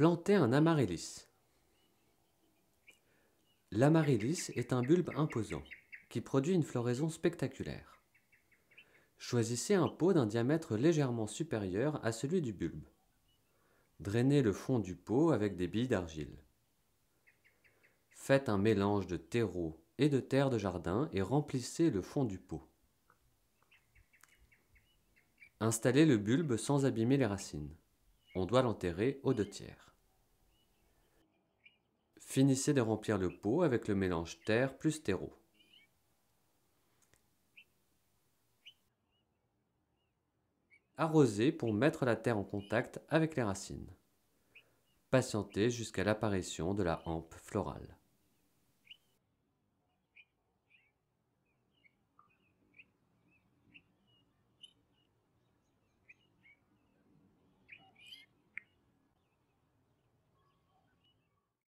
Planter un amaryllis. L'amaryllis est un bulbe imposant qui produit une floraison spectaculaire. Choisissez un pot d'un diamètre légèrement supérieur à celui du bulbe. Drainez le fond du pot avec des billes d'argile. Faites un mélange de terreau et de terre de jardin et remplissez le fond du pot. Installez le bulbe sans abîmer les racines on doit l'enterrer aux deux tiers. Finissez de remplir le pot avec le mélange terre plus terreau. Arrosez pour mettre la terre en contact avec les racines. Patientez jusqu'à l'apparition de la hampe florale.